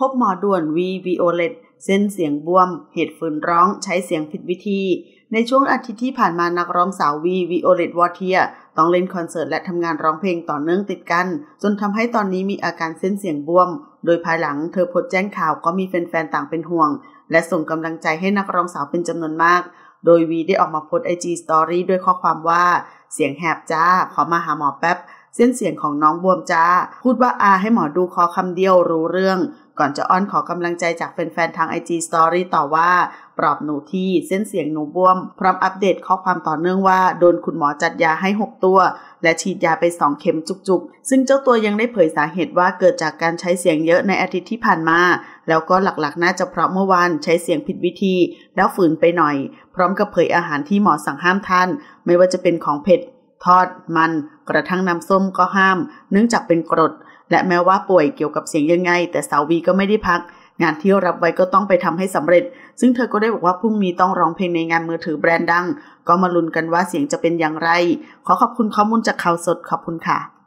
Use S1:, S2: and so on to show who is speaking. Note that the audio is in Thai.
S1: พบหมอด่วนวีวีโอเลตเส้นเสียงบวม เหตุฝืนร้องใช้เสียงผิดวิธี ในช่วงอาทิตย์ที่ผ่านมานักร้องสาววีวีโอเลตวอเทียต้องเล่นคอนเสิร์ตและทำงานร้องเพลงต่อเนื่องติดกัน จนทำให้ตอนนี้มีอาการเส้นเสียงบวม โดยภายหลังเธอโพสแจ้งข่าวก็มีแฟนๆต่างเป็นห่วง และส่งกำลังใจให้นักร้องสาวเป็นจำนวนมาก โดยวีได้ออกมาโพสไอจีสตอรี่ด้วยข้อความว่าเสียงแหบจ้าขอมาหาหมอแป๊บเส้นเสียงของน้องบวมจ้า พูดว่าอาให้หมอดูขอคำเดียวรู้เรื่อง ก่อนจะอ้อนขอกำลังใจจากแฟนๆทาง IG Story ต่อว่าปลอบหนูที่เส้นเสียงหนูบวม พร้อมอัปเดตข้อความต่อเนื่องว่า โดนคุณหมอจัดยาให้ 6 ตัวและฉีดยาไป 2 เข็มจุกๆ ซึ่งเจ้าตัวยังได้เผยสาเหตุว่าเกิดจากการใช้เสียงเยอะในอาทิตย์ที่ผ่านมาแล้วก็หลักๆน่าจะเพราะเมื่อวานใช้เสียงผิดวิธีแล้วฝืนไปหน่อย พร้อมกับเผยอาหารที่หมอสั่งห้ามทาน ไม่ว่าจะเป็นของเผ็ดทอดมันกระทั่งน้ำส้มก็ห้าม เนื่องจากเป็นกรด และแม้ว่าป่วยเกี่ยวกับเสียงยังไง แต่สาววีก็ไม่ได้พัก งานที่รับไว้ก็ต้องไปทำให้สำเร็จ ซึ่งเธอก็ได้บอกว่าพรุ่งนี้ต้องร้องเพลงในงานมือถือแบรนด์ดัง ก็มาลุ้นกันว่าเสียงจะเป็นอย่างไร ขอขอบคุณข้อมูลจากข่าวสดขอบคุณค่ะ